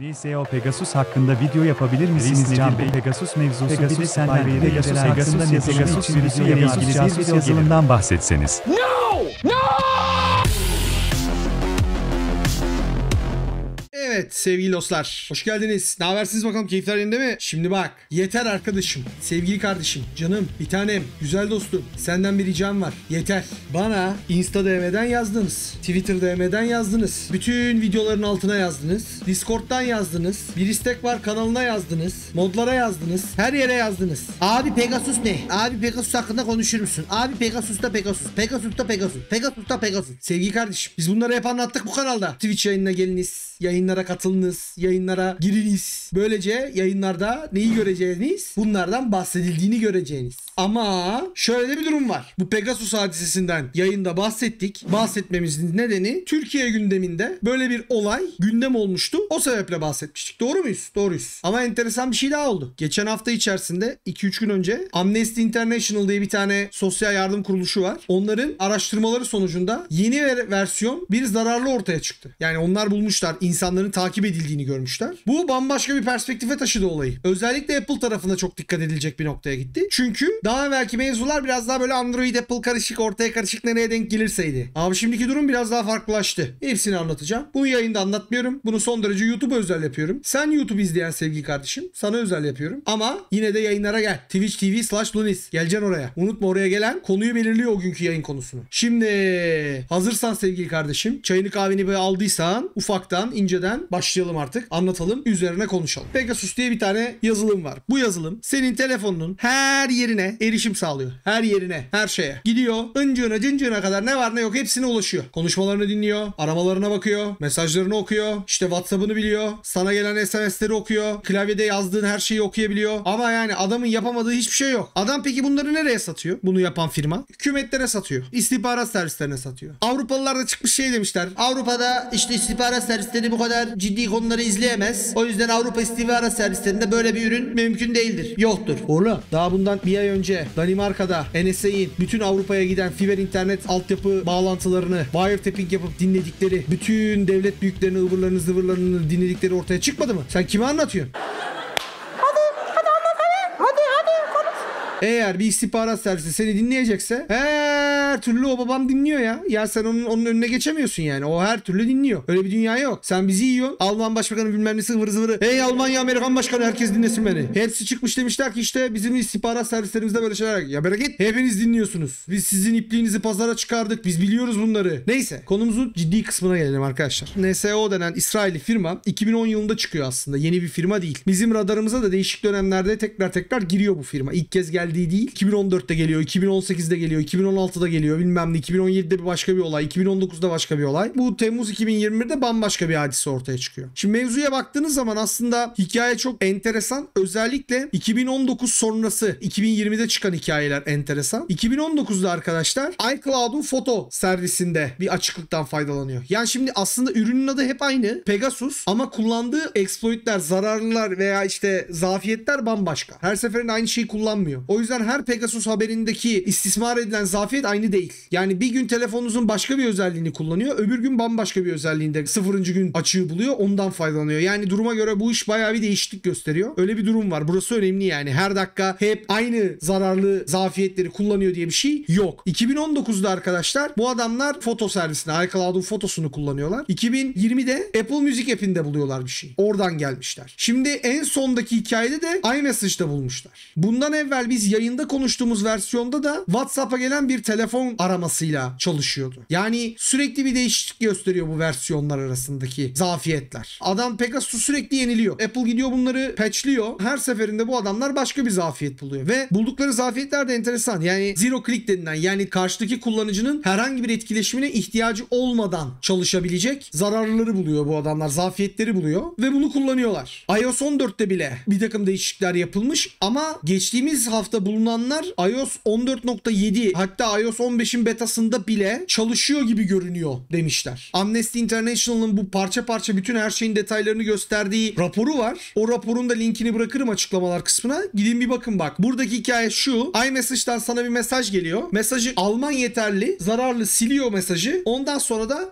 Niseo Pegasus hakkında video yapabilir misiniz Can Bey? Pegasus mevzusu Pegasus, bir de sen Pegasus hakkında ne Pegasus, Pegasus, Pegasus, Pegasus, Pegasus, Pegasus, Pegasus, Pegasus, Pegasus, Evet sevgili dostlar. Hoş geldiniz. Ne habersiniz bakalım keyifler yerinde mi? Şimdi bak. Yeter arkadaşım. Sevgili kardeşim. Canım. Bir tanem. Güzel dostum. Senden bir ricam var. Yeter. Bana Insta DM'den yazdınız. Twitter DM'den yazdınız. Bütün videoların altına yazdınız. Discord'dan yazdınız. Bir istek var kanalına yazdınız. Modlara yazdınız. Her yere yazdınız. Abi Pegasus ne? Abi Pegasus hakkında konuşur musun? Abi Pegasus'ta Pegasus. Pegasus'ta Pegasus. da Pegasus. Sevgili kardeşim. Biz bunları hep anlattık bu kanalda. Twitch yayınına geliniz. Yayınlara katılınız, yayınlara giriniz. Böylece yayınlarda neyi göreceğiniz, bunlardan bahsedildiğini göreceğiniz. Ama şöyle de bir durum var. Bu Pegasus hadisesinden yayında bahsettik. Bahsetmemizin nedeni Türkiye gündeminde böyle bir olay gündem olmuştu. O sebeple bahsetmiştik. Doğru muyuz? Doğruyuz. Ama enteresan bir şey daha oldu. Geçen hafta içerisinde 2-3 gün önce Amnesty International diye bir tane sosyal yardım kuruluşu var. Onların araştırmaları sonucunda yeni ver versiyon bir zararlı ortaya çıktı. Yani onlar bulmuşlar insanların takip edildiğini görmüşler. Bu bambaşka bir perspektife taşıdı olayı. Özellikle Apple tarafında çok dikkat edilecek bir noktaya gitti. Çünkü daha evvelki mevzular biraz daha böyle Android Apple karışık ortaya karışık nereye denk gelirseydi. Abi şimdiki durum biraz daha farklılaştı. Hepsini anlatacağım. Bu yayında anlatmıyorum. Bunu son derece YouTube özel yapıyorum. Sen YouTube izleyen sevgili kardeşim. Sana özel yapıyorum. Ama yine de yayınlara gel. Twitch TV slash Lunis. Geleceksin oraya. Unutma oraya gelen konuyu belirliyor o günkü yayın konusunu. Şimdi hazırsan sevgili kardeşim. Çayını kahveni böyle aldıysan ufaktan inceden başlayalım artık. Anlatalım, üzerine konuşalım. Pegasus diye bir tane yazılım var. Bu yazılım senin telefonunun her yerine erişim sağlıyor. Her yerine, her şeye. Gidiyor, ıncığına cıncığına kadar ne var ne yok hepsine ulaşıyor. Konuşmalarını dinliyor, aramalarına bakıyor, mesajlarını okuyor, işte WhatsApp'ını biliyor, sana gelen SMS'leri okuyor, klavyede yazdığın her şeyi okuyabiliyor. Ama yani adamın yapamadığı hiçbir şey yok. Adam peki bunları nereye satıyor? Bunu yapan firma. Hükümetlere satıyor. İstihbarat servislerine satıyor. Avrupalılar da çıkmış şey demişler. Avrupa'da işte istihbarat servisleri bu kadar ciddi konuları izleyemez. O yüzden Avrupa istihbarat servislerinde böyle bir ürün mümkün değildir. Yoktur. Oğlum daha bundan bir ay önce Danimarka'da NSA'in bütün Avrupa'ya giden fiber internet altyapı bağlantılarını wiretapping yapıp dinledikleri bütün devlet büyüklerini ıvırlarını zıvırlarını dinledikleri ortaya çıkmadı mı? Sen kime anlatıyorsun? Eğer bir istihbarat servisi seni dinleyecekse he her türlü o babam dinliyor ya. Ya sen onun, onun önüne geçemiyorsun yani. O her türlü dinliyor. Öyle bir dünya yok. Sen bizi yiyor. Alman başbakanı bilmem nesi vırı zıvırı. Hey Almanya Amerikan başkanı herkes dinlesin beni. Hepsi çıkmış demişler ki işte bizim istihbarat servislerimizde böyle şeyler. Ya bırak git. Hepiniz dinliyorsunuz. Biz sizin ipliğinizi pazara çıkardık. Biz biliyoruz bunları. Neyse konumuzun ciddi kısmına gelelim arkadaşlar. NSO denen İsrail'i firma 2010 yılında çıkıyor aslında. Yeni bir firma değil. Bizim radarımıza da değişik dönemlerde tekrar tekrar giriyor bu firma. İlk kez geldiği değil. 2014'te geliyor, 2018'de geliyor, 2016'da geliyor geliyor bilmem ne 2017'de bir başka bir olay 2019'da başka bir olay. Bu Temmuz 2021'de bambaşka bir hadise ortaya çıkıyor. Şimdi mevzuya baktığınız zaman aslında hikaye çok enteresan. Özellikle 2019 sonrası 2020'de çıkan hikayeler enteresan. 2019'da arkadaşlar iCloud'un foto servisinde bir açıklıktan faydalanıyor. Yani şimdi aslında ürünün adı hep aynı Pegasus ama kullandığı exploitler, zararlılar veya işte zafiyetler bambaşka. Her seferinde aynı şeyi kullanmıyor. O yüzden her Pegasus haberindeki istismar edilen zafiyet aynı değil değil. Yani bir gün telefonunuzun başka bir özelliğini kullanıyor. Öbür gün bambaşka bir özelliğinde sıfırıncı gün açığı buluyor. Ondan faydalanıyor. Yani duruma göre bu iş bayağı bir değişiklik gösteriyor. Öyle bir durum var. Burası önemli yani. Her dakika hep aynı zararlı zafiyetleri kullanıyor diye bir şey yok. 2019'da arkadaşlar bu adamlar foto servisini, iCloud'un fotosunu kullanıyorlar. 2020'de Apple Music app'inde buluyorlar bir şey. Oradan gelmişler. Şimdi en sondaki hikayede de iMessage'da bulmuşlar. Bundan evvel biz yayında konuştuğumuz versiyonda da WhatsApp'a gelen bir telefon versiyon aramasıyla çalışıyordu. Yani sürekli bir değişiklik gösteriyor bu versiyonlar arasındaki zafiyetler. Adam Pegasus'u sürekli yeniliyor. Apple gidiyor bunları patchliyor. Her seferinde bu adamlar başka bir zafiyet buluyor ve buldukları zafiyetler de enteresan. Yani zero click denilen yani karşıdaki kullanıcının herhangi bir etkileşimine ihtiyacı olmadan çalışabilecek zararları buluyor bu adamlar. Zafiyetleri buluyor ve bunu kullanıyorlar. iOS 14'te bile bir takım değişiklikler yapılmış ama geçtiğimiz hafta bulunanlar iOS 14.7 hatta iOS 15'in betasında bile çalışıyor gibi görünüyor demişler. Amnesty International'ın bu parça parça bütün her şeyin detaylarını gösterdiği raporu var. O raporun da linkini bırakırım açıklamalar kısmına. Gidin bir bakın bak. Buradaki hikaye şu. iMessage'dan sana bir mesaj geliyor. Mesajı alman yeterli. Zararlı siliyor mesajı. Ondan sonra da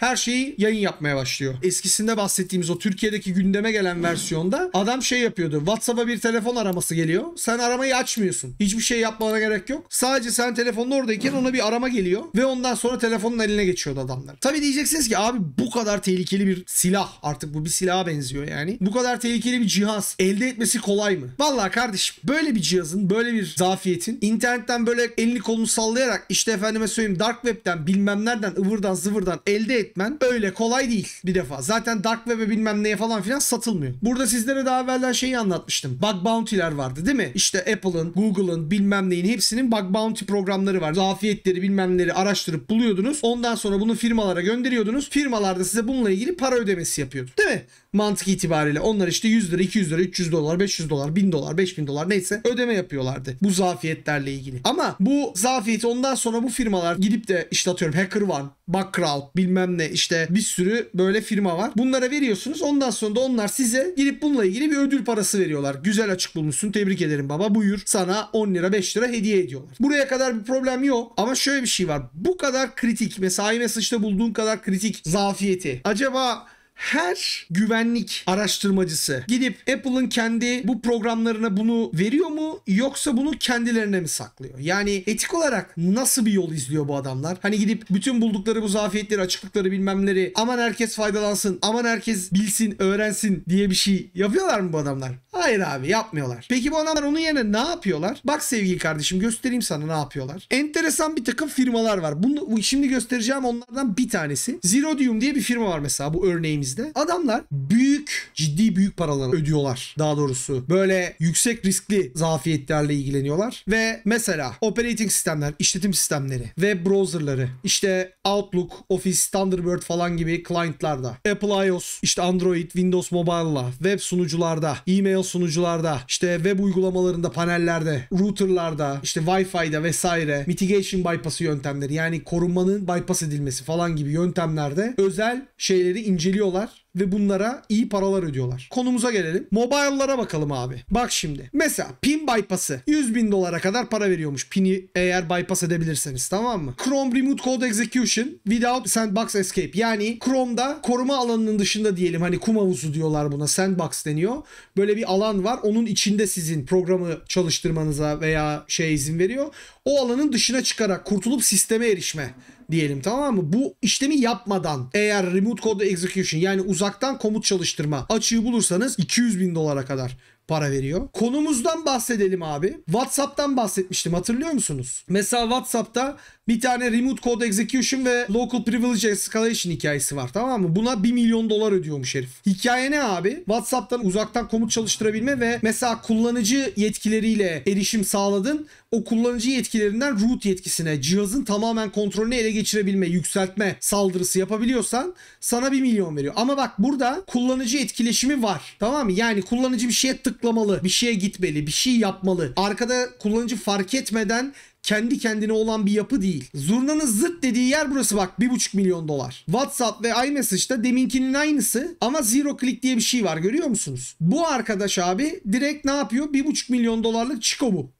her şeyi yayın yapmaya başlıyor. Eskisinde bahsettiğimiz o Türkiye'deki gündeme gelen versiyonda adam şey yapıyordu. WhatsApp'a bir telefon araması geliyor. Sen aramayı açmıyorsun. Hiçbir şey yapmana gerek yok. Sadece sen telefonla oradayken ona bir arama geliyor ve ondan sonra telefonun eline geçiyordu adamlar. Tabi diyeceksiniz ki abi bu kadar tehlikeli bir silah artık bu bir silaha benziyor yani. Bu kadar tehlikeli bir cihaz elde etmesi kolay mı? Valla kardeşim böyle bir cihazın böyle bir zafiyetin internetten böyle elini kolunu sallayarak işte efendime söyleyeyim dark web'den bilmem nereden ıvırdan zıvırdan elde etmen öyle kolay değil bir defa. Zaten dark web'e bilmem neye falan filan satılmıyor. Burada sizlere daha evvelden şeyi anlatmıştım. Bug bounty'ler vardı değil mi? İşte Apple'ın, Google'ın bilmem neyin hepsinin bug bounty programları var. Zafiyet şirketleri bilmem araştırıp buluyordunuz. Ondan sonra bunu firmalara gönderiyordunuz. Firmalarda size bununla ilgili para ödemesi yapıyordu. Değil mi? Mantık itibariyle onlar işte 100 lira, 200 lira, 300 dolar, 500 dolar, 1000 dolar, 5000 dolar neyse ödeme yapıyorlardı. Bu zafiyetlerle ilgili. Ama bu zafiyeti ondan sonra bu firmalar gidip de işte atıyorum Hacker One, Background bilmem ne işte bir sürü böyle firma var. Bunlara veriyorsunuz. Ondan sonra da onlar size girip bununla ilgili bir ödül parası veriyorlar. Güzel açık bulmuşsun. Tebrik ederim baba. Buyur. Sana 10 lira 5 lira hediye ediyorlar. Buraya kadar bir problem yok ama şöyle bir şey var. Bu kadar kritik mesai mesajda bulduğun kadar kritik zafiyeti. Acaba her güvenlik araştırmacısı gidip Apple'ın kendi bu programlarına bunu veriyor mu yoksa bunu kendilerine mi saklıyor? Yani etik olarak nasıl bir yol izliyor bu adamlar? Hani gidip bütün buldukları bu zafiyetleri, açıklıkları bilmemleri aman herkes faydalansın, aman herkes bilsin, öğrensin diye bir şey yapıyorlar mı bu adamlar? Hayır abi yapmıyorlar. Peki bu adamlar onun yerine ne yapıyorlar? Bak sevgili kardeşim göstereyim sana ne yapıyorlar. Enteresan bir takım firmalar var. Bunu şimdi göstereceğim onlardan bir tanesi. Zirodium diye bir firma var mesela bu örneğimizde. Adamlar büyük, ciddi büyük paralar ödüyorlar. Daha doğrusu böyle yüksek riskli zafiyetlerle ilgileniyorlar. Ve mesela operating sistemler, işletim sistemleri, web browserları, işte Outlook, Office, Thunderbird falan gibi clientlarda, Apple iOS, işte Android, Windows Mobile'la, web sunucularda, e-mail sunucularda, işte web uygulamalarında, panellerde, routerlarda, işte Wi-Fi'de vesaire mitigation bypass'ı yöntemleri yani korunmanın bypass edilmesi falan gibi yöntemlerde özel şeyleri inceliyorlar ve bunlara iyi paralar ödüyorlar. Konumuza gelelim. Mobile'lara bakalım abi. Bak şimdi. Mesela pin bypass'ı 100 bin dolara kadar para veriyormuş. Pini eğer bypass edebilirseniz tamam mı? Chrome Remote Code Execution without sandbox escape. Yani Chrome'da koruma alanının dışında diyelim hani kum havuzu diyorlar buna sandbox deniyor. Böyle bir alan var. Onun içinde sizin programı çalıştırmanıza veya şey izin veriyor o alanın dışına çıkarak kurtulup sisteme erişme diyelim tamam mı? Bu işlemi yapmadan eğer remote code execution yani uzaktan komut çalıştırma açığı bulursanız 200 bin dolara kadar para veriyor. Konumuzdan bahsedelim abi. WhatsApp'tan bahsetmiştim hatırlıyor musunuz? Mesela WhatsApp'ta bir tane remote code execution ve local privilege escalation hikayesi var tamam mı? Buna 1 milyon dolar ödüyormuş herif. Hikaye ne abi? WhatsApp'tan uzaktan komut çalıştırabilme ve mesela kullanıcı yetkileriyle erişim sağladın. O kullanıcı yetkilerinden root yetkisine, cihazın tamamen kontrolünü ele geçirebilme, yükseltme saldırısı yapabiliyorsan sana 1 milyon veriyor. Ama bak burada kullanıcı etkileşimi var. Tamam mı? Yani kullanıcı bir şeye tık tıklamalı, bir şeye gitmeli, bir şey yapmalı. Arkada kullanıcı fark etmeden kendi kendine olan bir yapı değil. Zurnanın zıt dediği yer burası bak 1.5 milyon dolar. WhatsApp ve iMessage'da deminkinin aynısı ama zero click diye bir şey var görüyor musunuz? Bu arkadaş abi direkt ne yapıyor? 1.5 milyon dolarlık çiko bu.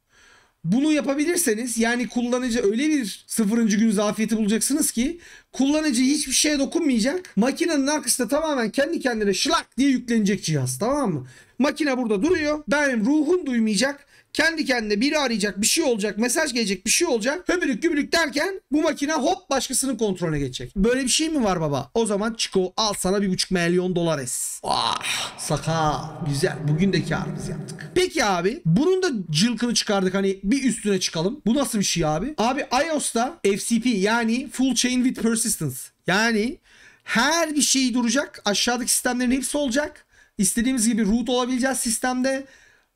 Bunu yapabilirseniz yani kullanıcı öyle bir sıfırıncı gün zafiyeti bulacaksınız ki kullanıcı hiçbir şeye dokunmayacak. Makinenin arkasında tamamen kendi kendine şlak diye yüklenecek cihaz tamam mı? Makine burada duruyor. Benim ruhum duymayacak. Kendi kendine biri arayacak, bir şey olacak, mesaj gelecek, bir şey olacak. Höbürük gübürük derken bu makine hop başkasının kontrolüne geçecek. Böyle bir şey mi var baba? O zaman Çiko al sana bir buçuk milyon dolar es. Ah saka güzel bugün de karımız yaptık. Peki abi bunun da cılkını çıkardık hani bir üstüne çıkalım. Bu nasıl bir şey abi? Abi iOS'ta FCP yani Full Chain with Persistence yani her bir şey duracak aşağıdaki sistemlerin hepsi olacak. İstediğimiz gibi root olabileceğiz sistemde.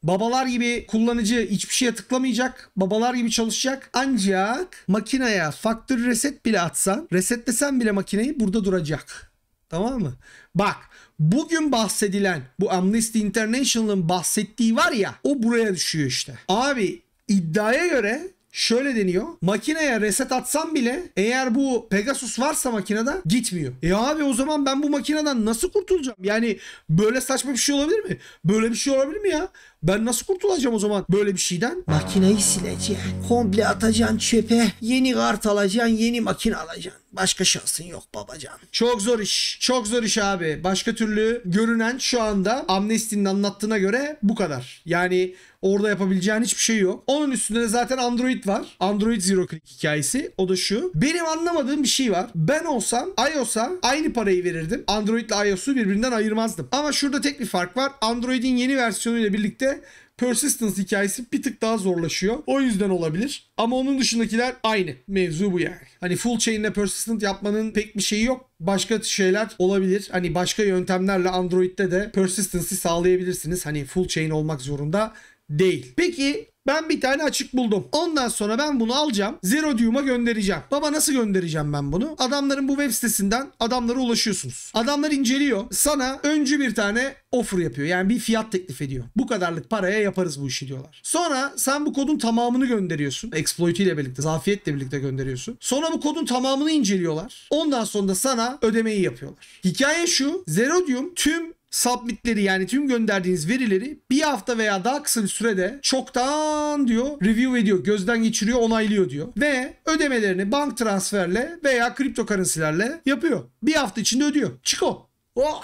Babalar gibi kullanıcı hiçbir şeye tıklamayacak. Babalar gibi çalışacak. Ancak makineye faktör reset bile atsan, resetlesen bile makineyi burada duracak. Tamam mı? Bak bugün bahsedilen bu Amnesty International'ın bahsettiği var ya o buraya düşüyor işte. Abi iddiaya göre Şöyle deniyor. Makineye reset atsam bile eğer bu Pegasus varsa makinede gitmiyor. E abi o zaman ben bu makineden nasıl kurtulacağım? Yani böyle saçma bir şey olabilir mi? Böyle bir şey olabilir mi ya? Ben nasıl kurtulacağım o zaman böyle bir şeyden? Makineyi sileceksin. Komple atacaksın çöpe. Yeni kart alacaksın. Yeni makine alacaksın. Başka şansın yok babacan. Çok zor iş. Çok zor iş abi. Başka türlü görünen şu anda Amnesty'nin anlattığına göre bu kadar. Yani Orada yapabileceğin hiçbir şey yok. Onun üstünde de zaten Android var. Android Zero Click hikayesi. O da şu. Benim anlamadığım bir şey var. Ben olsam iOS'a aynı parayı verirdim. Android ile iOS'u birbirinden ayırmazdım. Ama şurada tek bir fark var. Android'in yeni versiyonuyla birlikte Persistence hikayesi bir tık daha zorlaşıyor. O yüzden olabilir. Ama onun dışındakiler aynı. Mevzu bu yani. Hani full chain'le persistent yapmanın pek bir şeyi yok. Başka şeyler olabilir. Hani başka yöntemlerle Android'de de persistence'i sağlayabilirsiniz. Hani full chain olmak zorunda değil. Peki ben bir tane açık buldum. Ondan sonra ben bunu alacağım. Zero Zerodium'a göndereceğim. Baba nasıl göndereceğim ben bunu? Adamların bu web sitesinden adamlara ulaşıyorsunuz. Adamlar inceliyor. Sana öncü bir tane offer yapıyor. Yani bir fiyat teklif ediyor. Bu kadarlık paraya yaparız bu işi diyorlar. Sonra sen bu kodun tamamını gönderiyorsun. Exploit ile birlikte, zafiyetle birlikte gönderiyorsun. Sonra bu kodun tamamını inceliyorlar. Ondan sonra da sana ödemeyi yapıyorlar. Hikaye şu. Zerodium tüm submitleri yani tüm gönderdiğiniz verileri bir hafta veya daha kısa bir sürede çoktan diyor review ediyor, gözden geçiriyor, onaylıyor diyor. Ve ödemelerini bank transferle veya kripto karınsilerle yapıyor. Bir hafta içinde ödüyor. Çiko. Oh!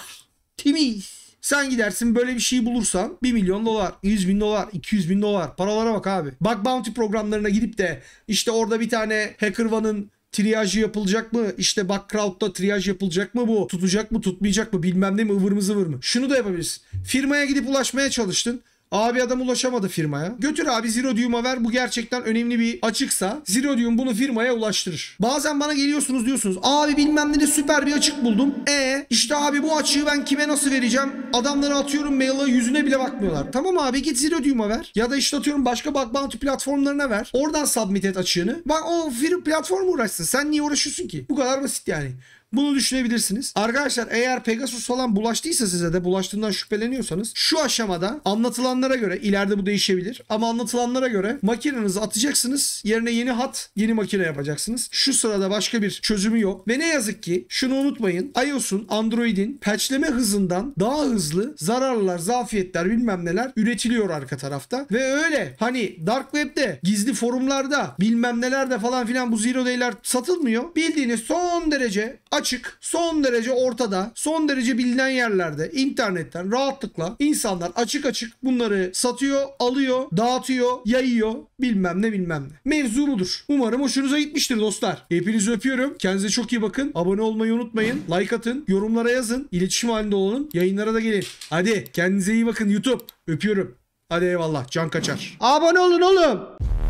Temiz. Sen gidersin böyle bir şey bulursan 1 milyon dolar, 100 bin dolar, 200 bin dolar paralara bak abi. Bak bounty programlarına gidip de işte orada bir tane HackerOne'ın Triyajı yapılacak mı? İşte bak backcrowd'da triyaj yapılacak mı bu? Tutacak mı tutmayacak mı? Bilmem ne mi ıvır mı zıvır mı? Şunu da yapabilirsin. Firmaya gidip ulaşmaya çalıştın. Abi adam ulaşamadı firmaya. Götür abi Zirodium'a ver. Bu gerçekten önemli bir açıksa Zirodium bunu firmaya ulaştırır. Bazen bana geliyorsunuz diyorsunuz. Abi bilmem ne de süper bir açık buldum. E işte abi bu açığı ben kime nasıl vereceğim? Adamları atıyorum mail'a yüzüne bile bakmıyorlar. Tamam abi git Zirodium'a ver. Ya da işte atıyorum başka bug bounty platformlarına ver. Oradan submit et açığını. Bak o firm platform uğraşsın. Sen niye uğraşıyorsun ki? Bu kadar basit yani. Bunu düşünebilirsiniz. Arkadaşlar eğer Pegasus falan bulaştıysa size de bulaştığından şüpheleniyorsanız şu aşamada anlatılanlara göre ileride bu değişebilir ama anlatılanlara göre makinenizi atacaksınız. Yerine yeni hat, yeni makine yapacaksınız. Şu sırada başka bir çözümü yok. Ve ne yazık ki şunu unutmayın. iOS'un, Android'in patchleme hızından daha hızlı zararlar, zafiyetler bilmem neler üretiliyor arka tarafta. Ve öyle hani Dark Web'de, gizli forumlarda bilmem nelerde falan filan bu Zero Day'ler satılmıyor. Bildiğiniz son derece açık açık, son derece ortada, son derece bilinen yerlerde internetten rahatlıkla insanlar açık açık bunları satıyor, alıyor, dağıtıyor, yayıyor bilmem ne bilmem ne. Mevzu budur. Umarım hoşunuza gitmiştir dostlar. Hepinizi öpüyorum. Kendinize çok iyi bakın. Abone olmayı unutmayın. Like atın. Yorumlara yazın. İletişim halinde olun. Yayınlara da gelin. Hadi kendinize iyi bakın YouTube. Öpüyorum. Hadi eyvallah. Can kaçar. Abone olun oğlum.